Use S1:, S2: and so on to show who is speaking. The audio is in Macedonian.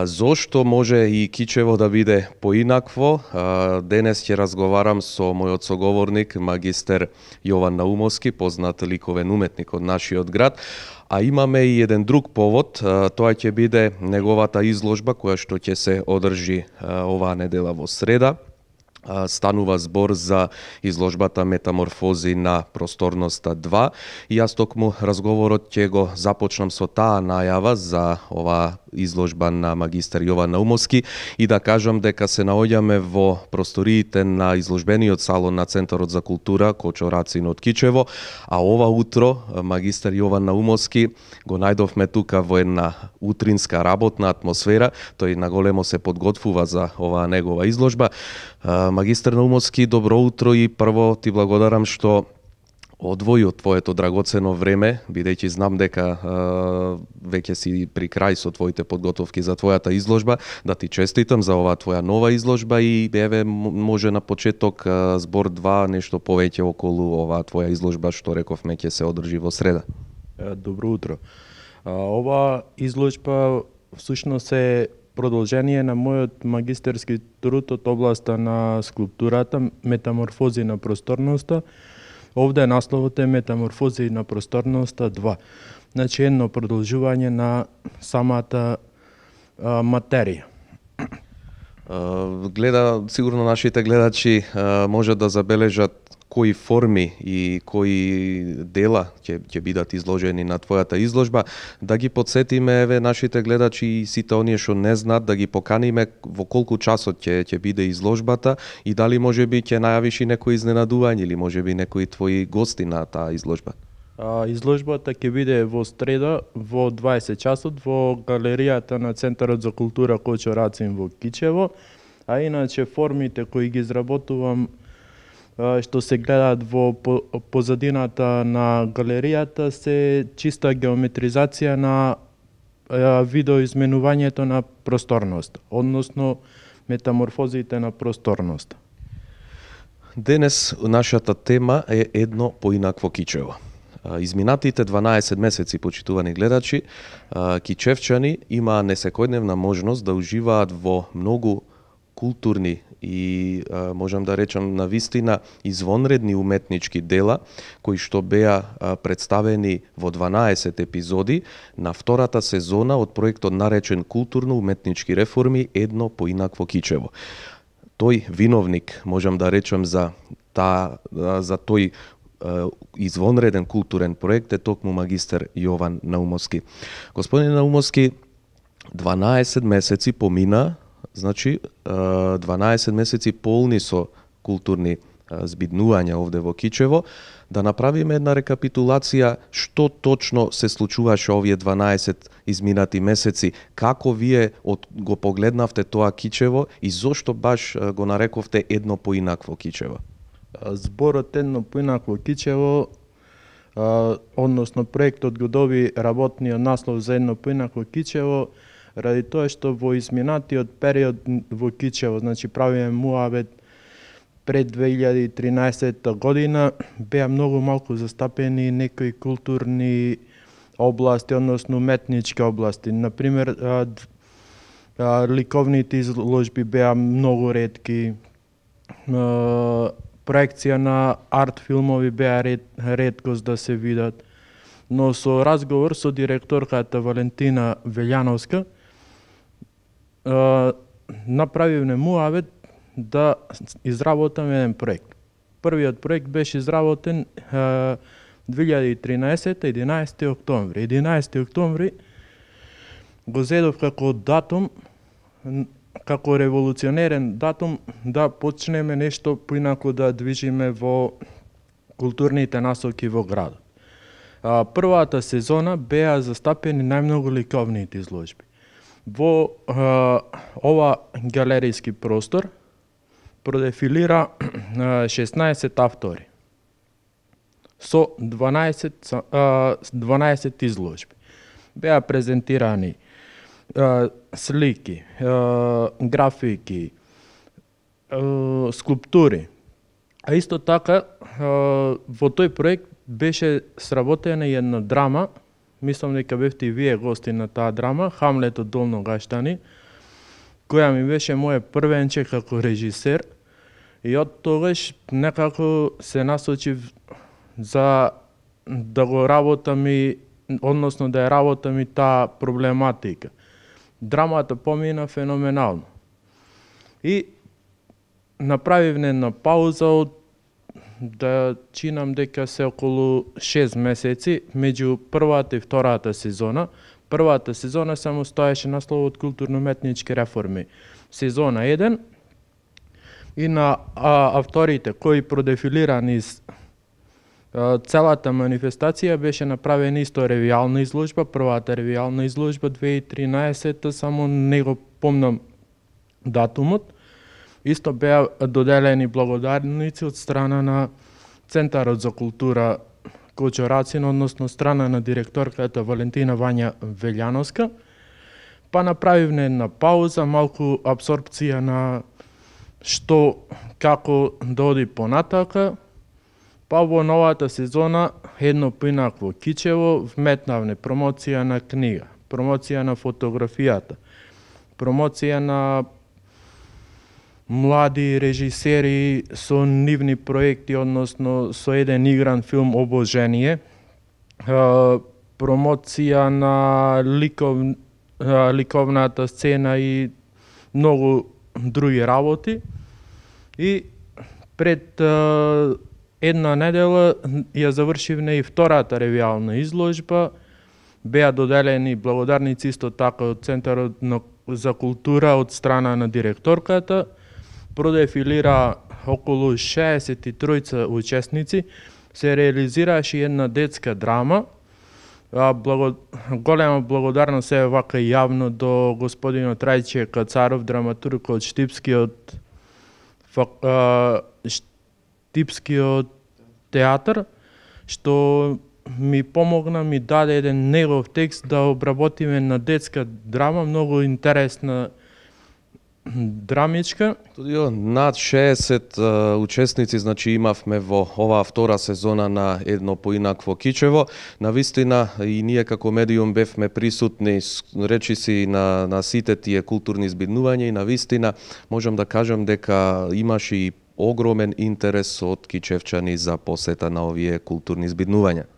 S1: А зошто може и Кичево да биде поинакво? Денес ќе разговарам со мојот соговорник, магистер Јован Наумовски, познат ликовен уметник од нашиот град. А имаме и еден друг повод, тоа ќе биде неговата изложба која што ќе се одржи оваа недела во среда станува збор за изложбата Метаморфози на просторноста 2 и јас токму разговорот ќе го започнам со таа најава за ова изложба на магистар Јован Наумовски и да кажам дека се наоѓаме во просториите на изложбениот салон на Центарот за култура Кочо Рацин од Кичево, а ова утро магистар Јован Наумовски го најдовме тука во една утринска работна атмосфера, тој на големо се подготвува за оваа негова изложба. Магистр Наумовски, добро утро и прво ти благодарам што одвои од твоето драгоцено време, бидејќи знам дека е, веќе си при крај со твоите подготовки за твојата изложба, да ти честитам за оваа твоја нова изложба и еве може на почеток е, збор 2 нешто повеќе околу оваа твоја изложба што рековме ќе се одржи во среда.
S2: Добро утро. Оваа изложба всушност е продолжение на мојот магистерски труд од областа на скулптурата Метаморфози на просторноста. Овде насловот е Метаморфози на просторноста 2. Значи едно продолжување на самата а, материја.
S1: Гледа, сигурно нашите гледачи може да забележат кои форми и кои дела ќе, ќе бидат изложени на твојата изложба, да ги подсетиме еве нашите гледачи и сите оние што не знаат да ги поканиме во колку часот ќе ќе биде изложбата и дали можеби ќе најавиш и некои изненадување или можеби некои твои гости на таа изложба.
S2: А, изложбата ќе биде во среда во 20 часот во галеријата на Центарот за култура Кочо Рацин во Кичево. А иначе формите кои ги изработувам што се гледаат во позадината на галеријата се чиста геометризација на видоизменувањето на просторност, односно метаморфозите на просторност.
S1: Денес нашата тема е едно поинакво кичево. Изминатите 12 месеци, почитувани гледачи, кичевчани имаа несекојдневна можност да уживаат во многу културни и а, можам да речам на вистина извонредни уметнички дела кои што беа а, представени во 12 епизоди на втората сезона од проектот наречен културно-уметнички реформи едно поинакво кичево. Тој виновник, можам да речам за та, за тој извонреден културен проект е токму магистер Јован Наумовски. Господин Наумовски, 12 месеци помина Значи, 12 месеци полни со културни збиднувања овде во Кичево, да направиме една рекапитулација што точно се случуваше овие 12 изминати месеци, како вие од, го погледнавте тоа Кичево и зошто баш го нарековте едно поинакво Кичево?
S2: Зборот едно поинакво Кичево односно проектот го доби работниот наслов за едно поинако Кичево, ради тоа што во изминатиот период во Кичево, значи правиме муавет пред 2013 година, беа многу малку застапени некои културни области, односно уметнички области. Например, ликовните изложби беа многу редки, проекција на арт филмови беа ред, редкост да се видат но со разговор со директорката Валентина Велјановска, направивме муавет да изработаме еден проект. Првиот проект беше изработен 2013-11 октомври. 11 октомври го зедов како датум, како револуционерен датум да почнеме нешто поинако да движиме во културните насоки во градот. Првата сезона беа застапени најмногу ликовните изложби во а, ова галерийски простор продефилира 16 автори со 12 а, 12 изложби. Беа презентирани а, слики, а, графики, а, скулптури. А исто така а, во тој проект беше сработена една драма Мислам дека бевте и вие гости на таа драма, Хамлет од Долно Гаштани, која ми беше моја првенче како режисер. И од тогаш некако се насочив за да го работам и, односно да ја работам и таа проблематика. Драмата помина феноменално. И направив една пауза од да чинам дека се околу 6 месеци меѓу првата и втората сезона. Првата сезона само стоеше насловот културно-метнички реформи. Сезона 1 и на а, авторите кои продефилирани из целата манифестација беше направена исто ревијална изложба, првата ревијална изложба 2013 само не го помнам датумот Исто беа доделени благодарници од страна на Центарот за култура Рацин, односно страна на директорката Валентина Вања Велјановска. Па направивне една пауза, малку абсорбција на што како да оди понатака, па во новата сезона едно поинакво кичево вметнавне промоција на книга, промоција на фотографијата, промоција на млади режисери со нивни проекти, односно со еден игран филм Обожение, промоција на ликов, ликовната сцена и многу други работи. И пред една недела ја завршивме и втората ревијална изложба. Беа доделени благодарници исто така од Центарот за култура од страна на директорката продефилира околу 63 учесници, се реализираше една детска драма. благо... Голема благодарност е вака јавно до господинот Трајче Кацаров, драматург од Штипскиот Штипскиот театар, што ми помогна, ми даде еден негов текст да обработиме на детска драма, многу интересна
S1: драмичка. Студио над 60 uh, учесници, значи имавме во оваа втора сезона на едно поинакво кичево. На вистина и ние како медиум бевме присутни речиси на на сите тие културни збиднувања и на вистина можам да кажам дека имаше и огромен интерес од кичевчани за посета на овие културни збиднувања.